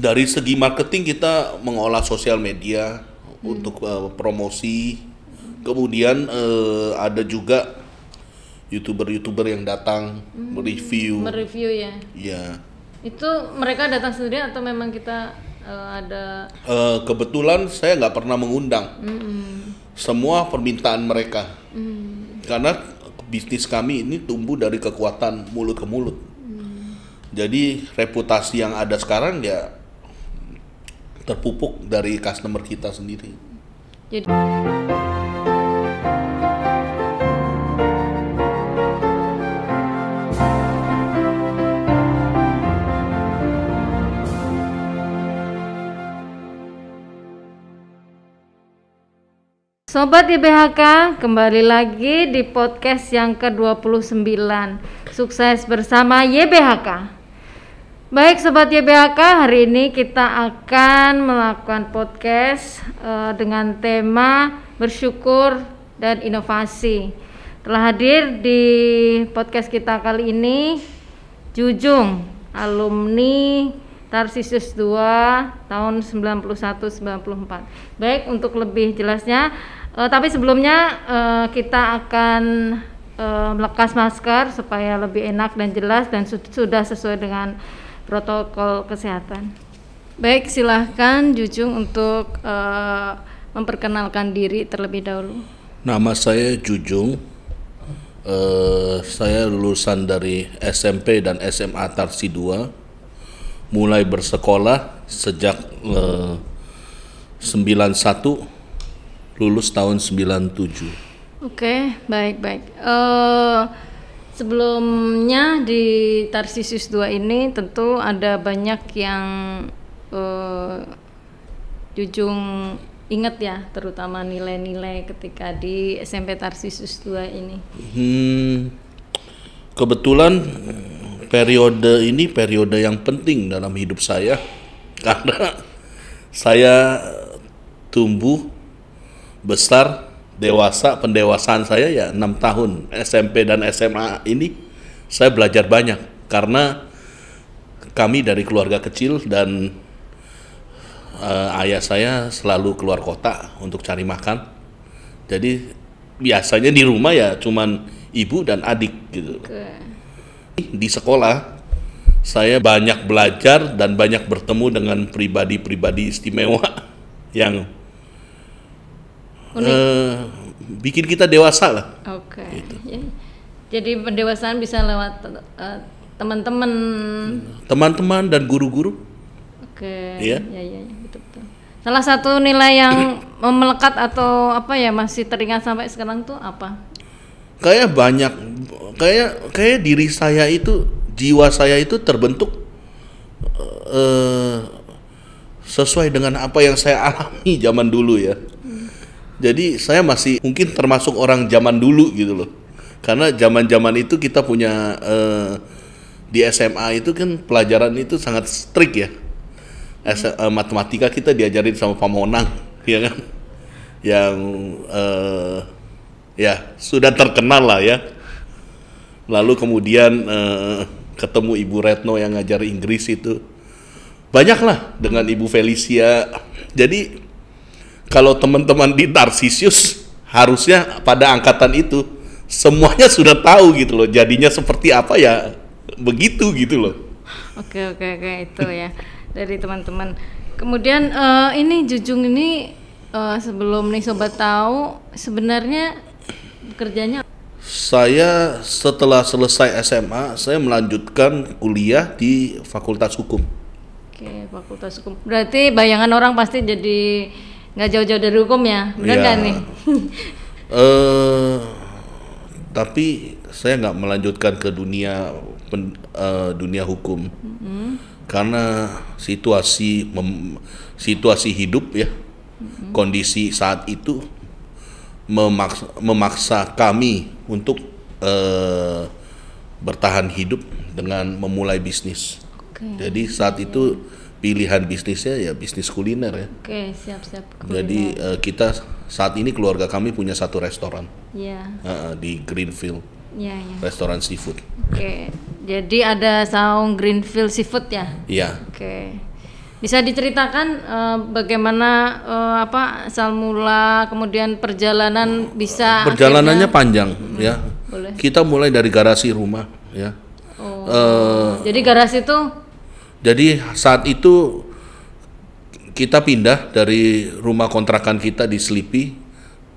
dari segi marketing kita mengolah sosial media hmm. untuk uh, promosi kemudian uh, ada juga youtuber-youtuber yang datang hmm. mereview mereview ya ya itu mereka datang sendiri atau memang kita uh, ada uh, kebetulan saya nggak pernah mengundang hmm. semua permintaan mereka hmm. karena bisnis kami ini tumbuh dari kekuatan mulut ke mulut hmm. jadi reputasi yang ada sekarang ya terpupuk dari customer kita sendiri. Jadi Sobat IBHK, kembali lagi di podcast yang ke-29. Sukses bersama YBHK. Baik Sobat YBHK, hari ini kita akan melakukan podcast uh, dengan tema bersyukur dan inovasi. Telah hadir di podcast kita kali ini Jujung, alumni Tarsisus 2 tahun 91-94. Baik, untuk lebih jelasnya, uh, tapi sebelumnya uh, kita akan melekas masker supaya lebih enak dan jelas dan su sudah sesuai dengan protokol kesehatan. Baik, silahkan Jujung untuk uh, memperkenalkan diri terlebih dahulu. Nama saya Jujung. Uh, saya lulusan dari SMP dan SMA Tarsi 2. Mulai bersekolah sejak uh, eh, 91 lulus tahun 97. Oke, okay, baik-baik. Uh, sebelumnya di Tarsisius 2 ini tentu ada banyak yang uh, Jujung ingat ya terutama nilai-nilai ketika di SMP Tarsisus 2 ini. Hmm, kebetulan eh, periode ini periode yang penting dalam hidup saya karena saya tumbuh besar dewasa pendewasaan saya ya enam tahun SMP dan SMA ini saya belajar banyak karena kami dari keluarga kecil dan uh, ayah saya selalu keluar kota untuk cari makan jadi biasanya di rumah ya cuman ibu dan adik gitu di sekolah saya banyak belajar dan banyak bertemu dengan pribadi-pribadi istimewa yang Unik. Uh, bikin kita dewasa lah. Oke. Okay. Gitu. Ya. Jadi pendewasaan bisa lewat teman eh, teman-teman. Teman-teman dan guru-guru. Oke. Okay. Iya. Ya, ya, ya, betul betul. Salah satu nilai yang melekat atau apa ya masih teringat sampai sekarang tuh apa? Kayak banyak, kayak kayak diri saya itu jiwa saya itu terbentuk uh, sesuai dengan apa yang saya alami zaman dulu ya. Jadi saya masih mungkin termasuk orang zaman dulu gitu loh. Karena zaman-zaman itu kita punya eh, di SMA itu kan pelajaran itu sangat strict ya. S eh, matematika kita diajarin sama Pamonang, ya kan? Yang eh, ya sudah terkenal lah ya. Lalu kemudian eh, ketemu Ibu Retno yang ngajar Inggris itu. Banyaklah dengan Ibu Felicia. Jadi kalau teman-teman di Tarsisius harusnya pada angkatan itu semuanya sudah tahu gitu loh jadinya seperti apa ya begitu gitu loh oke oke oke itu ya dari teman-teman kemudian uh, ini Jujung ini uh, sebelum nih sobat tahu sebenarnya kerjanya saya setelah selesai SMA saya melanjutkan kuliah di Fakultas Hukum oke Fakultas Hukum berarti bayangan orang pasti jadi nggak jauh-jauh dari hukum ya benar ya, kan nih uh, tapi saya nggak melanjutkan ke dunia pen, uh, dunia hukum mm-hmm. karena situasi mem, situasi hidup ya mm-hmm. kondisi saat itu memaksa, memaksa kami untuk uh, bertahan hidup dengan memulai bisnis. Okay. Jadi saat itu pilihan bisnisnya ya bisnis kuliner ya. Oke, siap-siap. Jadi uh, kita saat ini keluarga kami punya satu restoran. Iya. Uh, di Greenfield. Iya, iya. Restoran seafood. Oke. Jadi ada saung Greenfield seafood ya? Iya. Oke. Bisa diceritakan uh, bagaimana uh, apa asal mula kemudian perjalanan bisa Perjalanannya akhirnya... panjang hmm, ya. Boleh. Kita mulai dari garasi rumah ya. Oh. Uh, jadi garasi itu jadi saat itu kita pindah dari rumah kontrakan kita di Sleepy,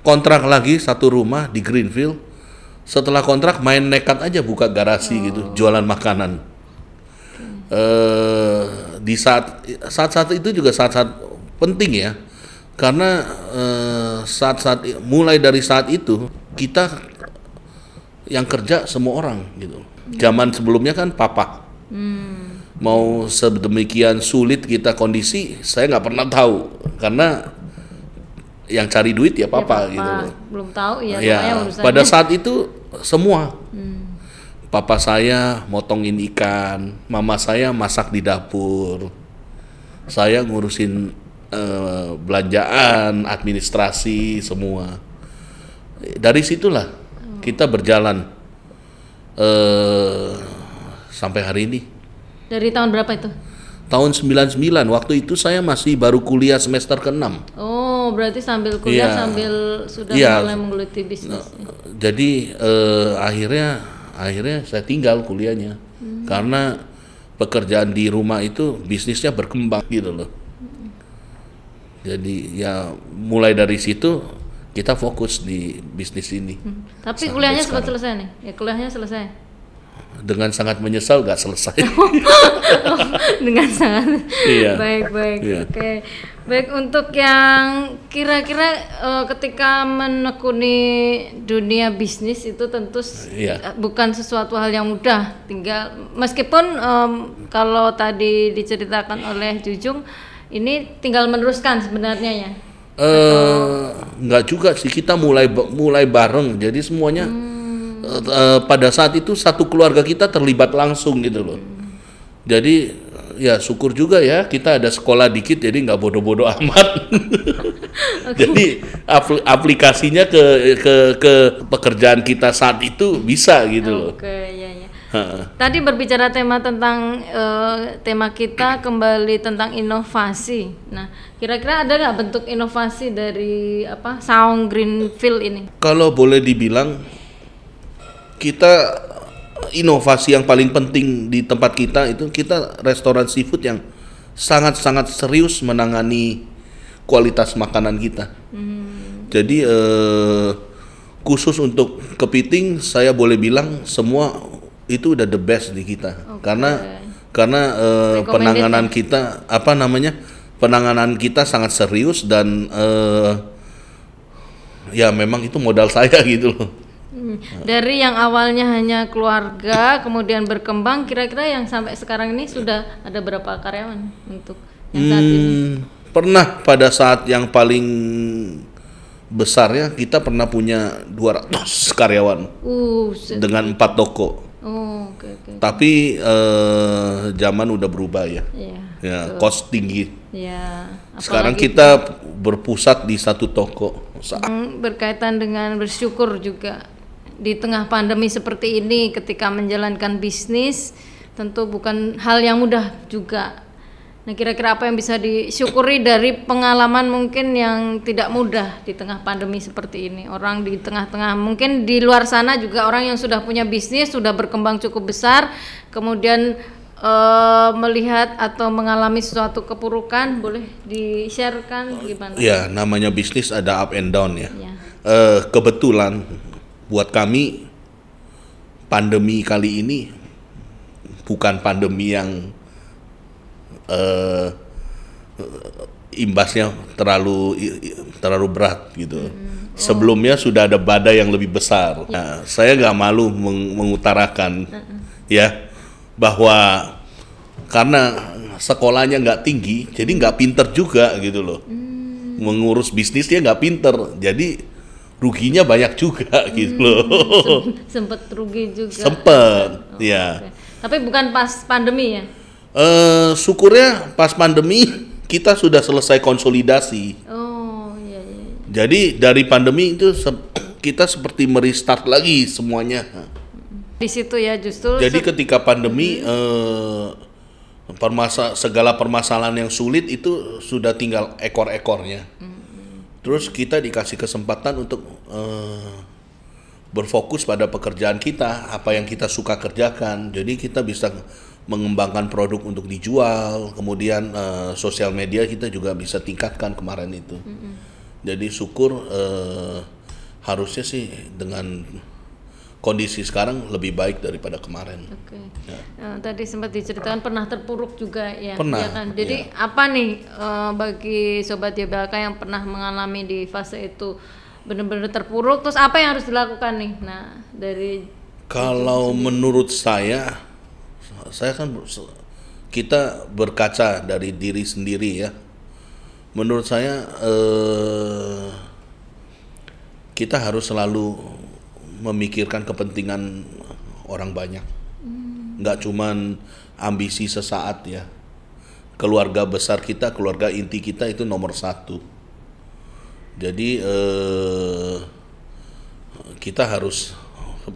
kontrak lagi satu rumah di Greenville Setelah kontrak main nekat aja buka garasi oh. gitu, jualan makanan. Eh, di saat saat-saat itu juga saat-saat penting ya, karena eh, saat-saat mulai dari saat itu kita yang kerja semua orang gitu. Hmm. Zaman sebelumnya kan papa. Hmm mau sedemikian sulit kita kondisi saya nggak pernah tahu karena yang cari duit ya papa, ya, papa gitu loh. Belum tahu iya, ya. ya pada saat itu semua. Hmm. Papa saya motongin ikan, mama saya masak di dapur, saya ngurusin eh, belanjaan, administrasi semua. Dari situlah hmm. kita berjalan eh, sampai hari ini. Dari tahun berapa itu? Tahun 99. Waktu itu saya masih baru kuliah semester ke-6. Oh, berarti sambil kuliah ya. sambil sudah ya. mulai menggeluti bisnis. Nah, jadi eh, akhirnya akhirnya saya tinggal kuliahnya. Hmm. Karena pekerjaan di rumah itu bisnisnya berkembang gitu loh. Jadi ya mulai dari situ kita fokus di bisnis ini. Hmm. Tapi kuliahnya sempat selesai nih. Ya kuliahnya selesai dengan sangat menyesal gak selesai. Oh, dengan sangat. Iya. Baik baik. Iya. Oke. Okay. Baik untuk yang kira-kira uh, ketika menekuni dunia bisnis itu tentu iya. Eh, bukan sesuatu hal yang mudah. Tinggal meskipun um, kalau tadi diceritakan oleh Jujung ini tinggal meneruskan sebenarnya ya. Eh uh, nggak juga sih kita mulai mulai bareng jadi semuanya. Hmm uh, pada saat itu satu keluarga kita terlibat langsung gitu loh. Jadi ya syukur juga ya kita ada sekolah dikit jadi nggak bodoh-bodoh amat. jadi aplikasinya ke ke ke pekerjaan kita saat itu bisa gitu loh. Oke, ya ya. Tadi berbicara tema tentang e, tema kita kembali tentang inovasi. Nah, kira-kira ada nggak bentuk inovasi dari apa Sound Greenfield ini? Kalau boleh dibilang kita inovasi yang paling penting di tempat kita itu kita restoran seafood yang sangat-sangat serius menangani kualitas makanan kita. Hmm. Jadi eh, khusus untuk kepiting saya boleh bilang semua itu udah the best di kita okay. karena karena eh, penanganan ya? kita apa namanya penanganan kita sangat serius dan eh, ya memang itu modal saya gitu loh. Hmm. Dari yang awalnya hanya keluarga, kemudian berkembang, kira-kira yang sampai sekarang ini sudah ada berapa karyawan untuk yang saat ini? Hmm, pernah pada saat yang paling besar ya, kita pernah punya 200 karyawan uh, dengan empat toko. Oh, okay, okay. Tapi eh, zaman udah berubah ya. Yeah, ya, Kos tinggi. Ya. Sekarang kita itu? berpusat di satu toko. Hmm, berkaitan dengan bersyukur juga di tengah pandemi seperti ini ketika menjalankan bisnis tentu bukan hal yang mudah juga. Nah, kira-kira apa yang bisa disyukuri dari pengalaman mungkin yang tidak mudah di tengah pandemi seperti ini? Orang di tengah-tengah mungkin di luar sana juga orang yang sudah punya bisnis, sudah berkembang cukup besar, kemudian uh, melihat atau mengalami suatu kepurukan, boleh di-sharekan gimana? Ya, namanya bisnis ada up and down ya. ya. Uh, kebetulan buat kami pandemi kali ini bukan pandemi yang uh, imbasnya terlalu terlalu berat gitu. Hmm. Oh. Sebelumnya sudah ada badai yang lebih besar. Ya. Nah, saya nggak malu meng mengutarakan uh -uh. ya bahwa karena sekolahnya nggak tinggi, jadi nggak pinter juga gitu loh. Hmm. Mengurus bisnis dia nggak pinter, jadi ruginya banyak juga gitu loh. Hmm, sempet rugi juga. Sempet, oh, ya. Okay. Tapi bukan pas pandemi ya? Uh, syukurnya pas pandemi kita sudah selesai konsolidasi. Oh iya. iya. iya. Jadi dari pandemi itu se kita seperti merestart lagi semuanya. Di situ ya justru. Jadi ketika pandemi hmm. uh, permasa segala permasalahan yang sulit itu sudah tinggal ekor-ekornya. Hmm terus kita dikasih kesempatan untuk uh, berfokus pada pekerjaan kita, apa yang kita suka kerjakan. Jadi kita bisa mengembangkan produk untuk dijual, kemudian uh, sosial media kita juga bisa tingkatkan kemarin itu. Mm -hmm. Jadi syukur uh, harusnya sih dengan kondisi sekarang lebih baik daripada kemarin. Oke. Ya. Nah, tadi sempat diceritakan pernah terpuruk juga ya. Pernah. Ya kan? Jadi ya. apa nih uh, bagi sobat YBLK yang pernah mengalami di fase itu benar-benar terpuruk, terus apa yang harus dilakukan nih? Nah dari kalau menurut saya, saya kan kita berkaca dari diri sendiri ya. Menurut saya eh, kita harus selalu memikirkan kepentingan orang banyak. Hmm. Nggak cuman ambisi sesaat ya. Keluarga besar kita, keluarga inti kita itu nomor satu. Jadi eh, kita harus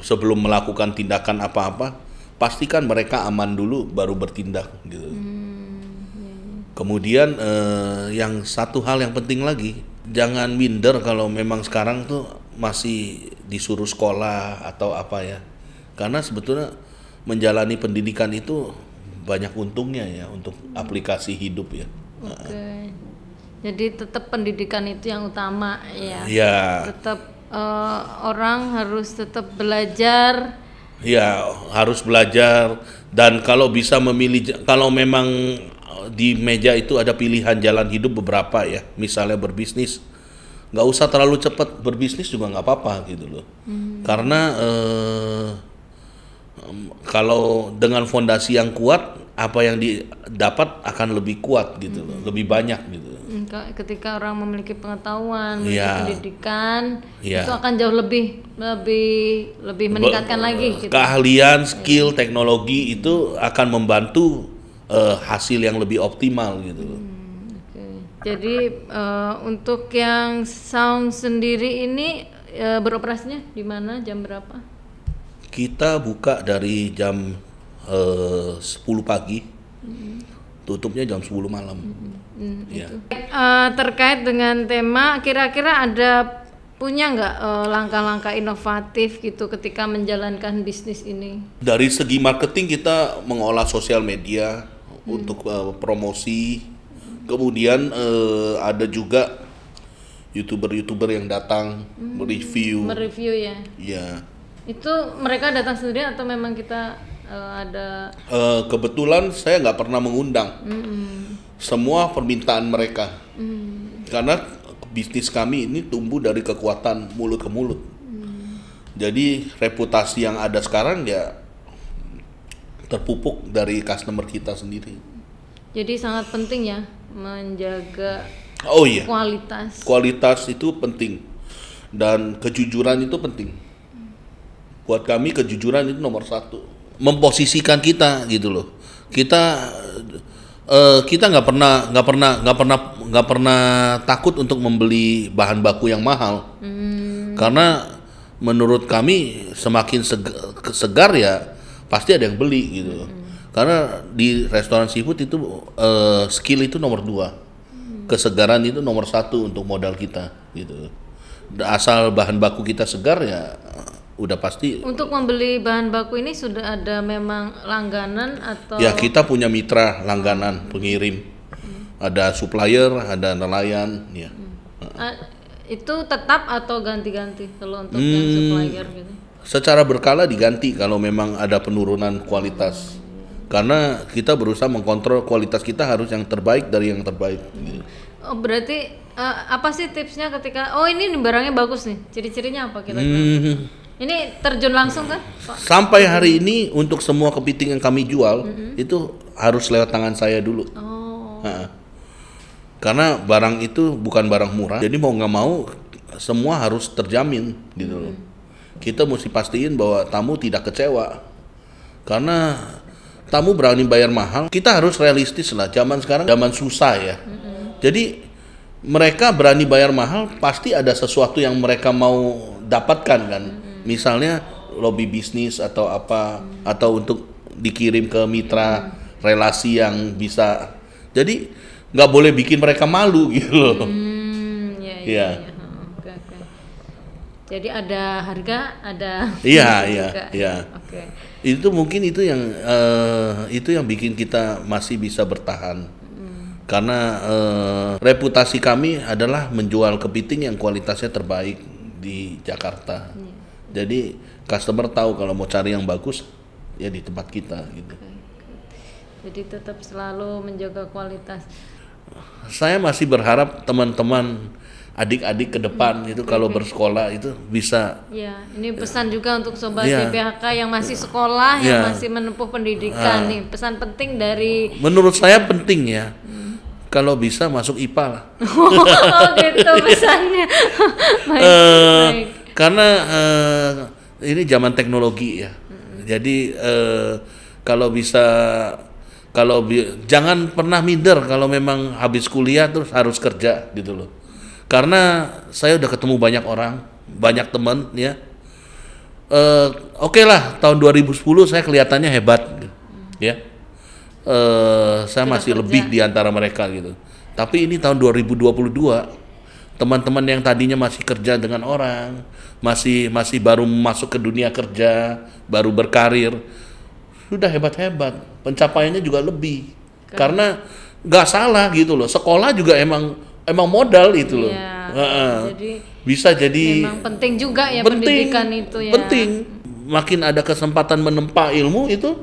sebelum melakukan tindakan apa-apa pastikan mereka aman dulu baru bertindak gitu. Hmm, iya, iya. Kemudian eh, yang satu hal yang penting lagi jangan minder kalau memang sekarang tuh masih disuruh sekolah atau apa ya karena sebetulnya menjalani pendidikan itu banyak untungnya ya untuk hmm. aplikasi hidup ya oke okay. jadi tetap pendidikan itu yang utama ya ya tetap uh, eh, orang harus tetap belajar ya harus belajar dan kalau bisa memilih kalau memang di meja itu ada pilihan jalan hidup beberapa ya misalnya berbisnis nggak usah terlalu cepat berbisnis juga nggak apa-apa gitu loh hmm. karena eh, kalau dengan fondasi yang kuat apa yang didapat akan lebih kuat gitu loh, hmm. lebih banyak gitu. Hmm, ketika orang memiliki pengetahuan, ya. pendidikan, ya. itu akan jauh lebih lebih lebih meningkatkan Be lagi. Eh, gitu. Keahlian, iya. skill, ya. teknologi itu akan membantu uh, hasil yang lebih optimal gitu. Hmm. Jadi uh, untuk yang sound sendiri ini uh, beroperasinya di mana jam berapa? Kita buka dari jam eh, uh, 10 pagi. Mm-hmm. Tutupnya jam 10 malam. Mm-hmm. Mm, ya. Uh, terkait dengan tema kira-kira ada punya nggak uh, langkah-langkah inovatif gitu ketika menjalankan bisnis ini? Dari segi marketing kita mengolah sosial media hmm. untuk uh, promosi kemudian uh, ada juga youtuber-youtuber yang datang hmm, mereview mereview ya ya itu mereka datang sendiri atau memang kita uh, ada uh, kebetulan saya nggak pernah mengundang -hmm. semua permintaan mereka hmm. karena bisnis kami ini tumbuh dari kekuatan mulut ke mulut hmm. jadi reputasi yang ada sekarang ya terpupuk dari customer kita sendiri jadi sangat penting ya menjaga oh iya kualitas kualitas itu penting dan kejujuran itu penting buat kami kejujuran itu nomor satu memposisikan kita gitu loh kita uh, kita nggak pernah nggak pernah nggak pernah nggak pernah takut untuk membeli bahan baku yang mahal hmm. karena menurut kami semakin segar, ya pasti ada yang beli gitu hmm karena di restoran seafood itu uh, skill itu nomor dua kesegaran itu nomor satu untuk modal kita gitu asal bahan baku kita segar ya udah pasti untuk membeli bahan baku ini sudah ada memang langganan atau ya kita punya mitra langganan pengirim hmm. ada supplier ada nelayan ya hmm. uh, itu tetap atau ganti-ganti kalau untuk hmm, yang supplier gitu secara berkala diganti kalau memang ada penurunan kualitas karena kita berusaha mengkontrol kualitas kita harus yang terbaik dari yang terbaik. Oh, berarti uh, apa sih tipsnya ketika oh ini barangnya bagus nih, ciri-cirinya apa kita? Hmm. Ini terjun langsung kan? Sampai hari ini untuk semua kepiting yang kami jual hmm itu harus lewat tangan saya dulu. Oh. Nah, Karena barang itu bukan barang murah, jadi mau nggak mau semua harus terjamin gitu loh. hmm Kita mesti pastiin bahwa tamu tidak kecewa. Karena tamu berani bayar mahal, kita harus realistis lah. Zaman sekarang zaman susah ya. Jadi mereka berani bayar mahal pasti ada sesuatu yang mereka mau dapatkan kan. Misalnya lobby bisnis atau apa atau untuk dikirim ke mitra relasi yang bisa. Jadi nggak boleh bikin mereka malu gitu loh. Mm, ya, ya. ya. Jadi ada harga, ada Iya, iya, iya. Oke. Itu mungkin itu yang uh, itu yang bikin kita masih bisa bertahan. Hmm. Karena uh, reputasi kami adalah menjual kepiting yang kualitasnya terbaik di Jakarta. ya. Jadi customer tahu kalau mau cari yang bagus ya di tempat kita gitu. Jadi tetap selalu menjaga kualitas. Saya masih berharap teman-teman adik-adik ke depan hmm. itu kalau hmm. bersekolah itu bisa. Ya, ini pesan ya. juga untuk sobat ya. BPHK yang masih sekolah, ya. yang masih menempuh pendidikan nah. nih. Pesan penting dari Menurut saya hmm. penting ya. Kalau bisa masuk IPA lah. Oh, gitu pesannya. baik, uh, baik. Karena uh, ini zaman teknologi ya. Hmm. Jadi uh, kalau bisa kalau bi jangan pernah minder kalau memang habis kuliah terus harus kerja gitu loh karena saya udah ketemu banyak orang, banyak teman ya. Uh, Oke okay lah, tahun 2010 saya kelihatannya hebat, hmm. ya. Uh, saya Tidak masih kerja. lebih di antara mereka gitu. Tapi ini tahun 2022, teman-teman yang tadinya masih kerja dengan orang, masih masih baru masuk ke dunia kerja, baru berkarir, sudah hebat-hebat, pencapaiannya juga lebih. Karena nggak salah gitu loh, sekolah juga emang emang modal itu loh. Iya. uh Jadi bisa jadi memang penting juga ya penting, pendidikan itu ya. Penting. Makin ada kesempatan menempa ilmu itu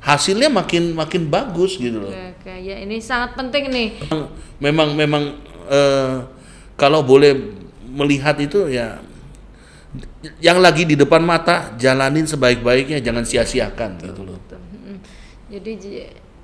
hasilnya makin makin bagus gitu loh. Oke, oke. ya ini sangat penting nih. Memang memang uh, kalau boleh melihat itu ya yang lagi di depan mata jalanin sebaik-baiknya jangan sia-siakan gitu loh. Jadi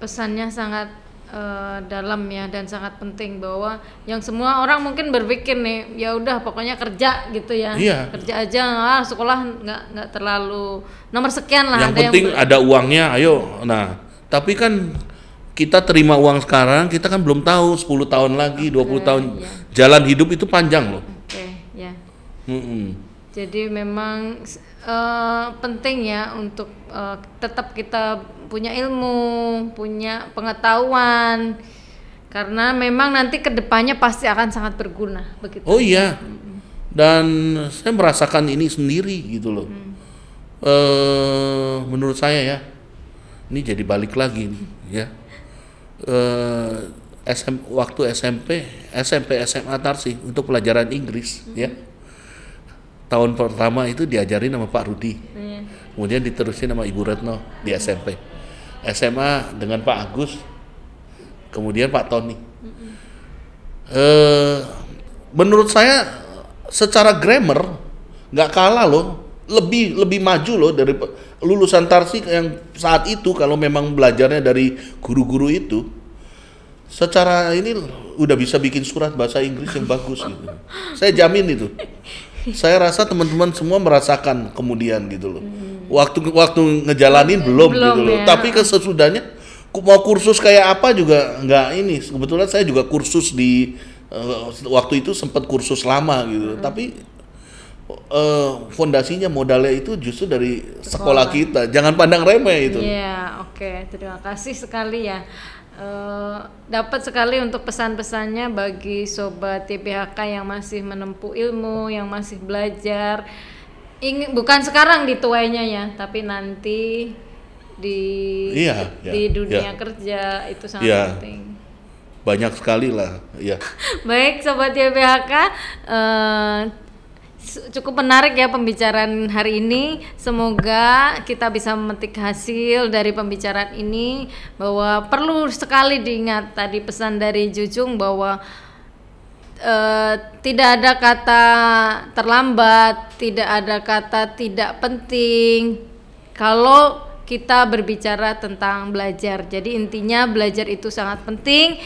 pesannya sangat Eh, dalam ya dan sangat penting bahwa yang semua orang mungkin berpikir nih ya udah pokoknya kerja gitu ya iya. kerja aja ah, sekolah nggak nggak terlalu nomor sekian lah yang ada penting yang ada uangnya ayo nah tapi kan kita terima uang sekarang kita kan belum tahu 10 tahun lagi okay, 20 tahun iya. jalan hidup itu panjang loh okay, iya. mm -mm. jadi memang Eh, penting ya untuk uh, tetap kita punya ilmu, punya pengetahuan karena memang nanti kedepannya pasti akan sangat berguna begitu. Oh iya, dan saya merasakan ini sendiri gitu loh. Hmm. Uh, menurut saya ya, ini jadi balik lagi nih, ya. Uh, SM, waktu SMP, SMP SMA Tarsi untuk pelajaran Inggris hmm. ya tahun pertama itu diajarin sama Pak Rudi hmm. kemudian diterusin sama Ibu Retno di SMP SMA dengan Pak Agus kemudian Pak Tony hmm. e, menurut saya secara grammar nggak kalah loh lebih lebih maju loh dari lulusan Tarsik yang saat itu kalau memang belajarnya dari guru-guru itu secara ini udah bisa bikin surat bahasa Inggris yang bagus gitu. Saya jamin itu. saya rasa teman-teman semua merasakan kemudian gitu loh. Waktu waktu ngejalanin belum, gitu belum gitu ya. loh. Tapi kesesudahnya mau kursus kayak apa juga nggak ini. Kebetulan saya juga kursus di uh, waktu itu sempat kursus lama gitu. Hmm. Tapi uh, fondasinya modalnya itu justru dari sekolah, sekolah kita. Jangan pandang remeh itu. Iya, oke. Okay. Terima kasih sekali ya. Eh, dapat sekali untuk pesan-pesannya bagi sobat TPHK yang masih menempuh ilmu, yang masih belajar. Ingin bukan sekarang di tuanya ya, tapi nanti di iya, ya, di iya, dunia iya. kerja itu sangat iya. penting. Banyak sekali lah, ya. Baik sobat TPHK, uh, eh, cukup menarik ya pembicaraan hari ini. Semoga kita bisa memetik hasil dari pembicaraan ini bahwa perlu sekali diingat tadi pesan dari Jujung bahwa e, tidak ada kata terlambat, tidak ada kata tidak penting. Kalau kita berbicara tentang belajar, jadi intinya belajar itu sangat penting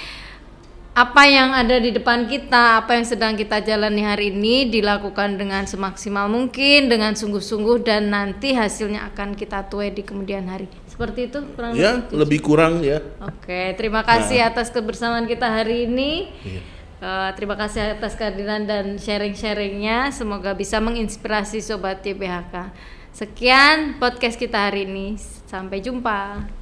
apa yang ada di depan kita, apa yang sedang kita jalani hari ini dilakukan dengan semaksimal mungkin, dengan sungguh-sungguh dan nanti hasilnya akan kita tuai di kemudian hari. Seperti itu kurang Ya, lebih, lebih kurang ya. Oke, terima kasih nah. atas kebersamaan kita hari ini. Ya. Uh, terima kasih atas kehadiran dan sharing-sharingnya. Semoga bisa menginspirasi sobat YBHK. Sekian podcast kita hari ini. Sampai jumpa.